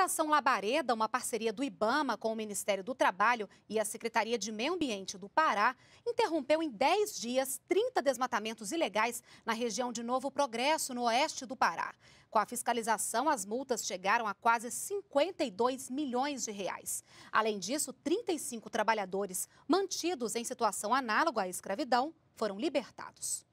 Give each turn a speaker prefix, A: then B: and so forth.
A: Operação Labareda, uma parceria do IBAMA com o Ministério do Trabalho e a Secretaria de Meio Ambiente do Pará, interrompeu em 10 dias 30 desmatamentos ilegais na região de Novo Progresso, no oeste do Pará. Com a fiscalização, as multas chegaram a quase 52 milhões de reais. Além disso, 35 trabalhadores mantidos em situação análoga à escravidão foram libertados.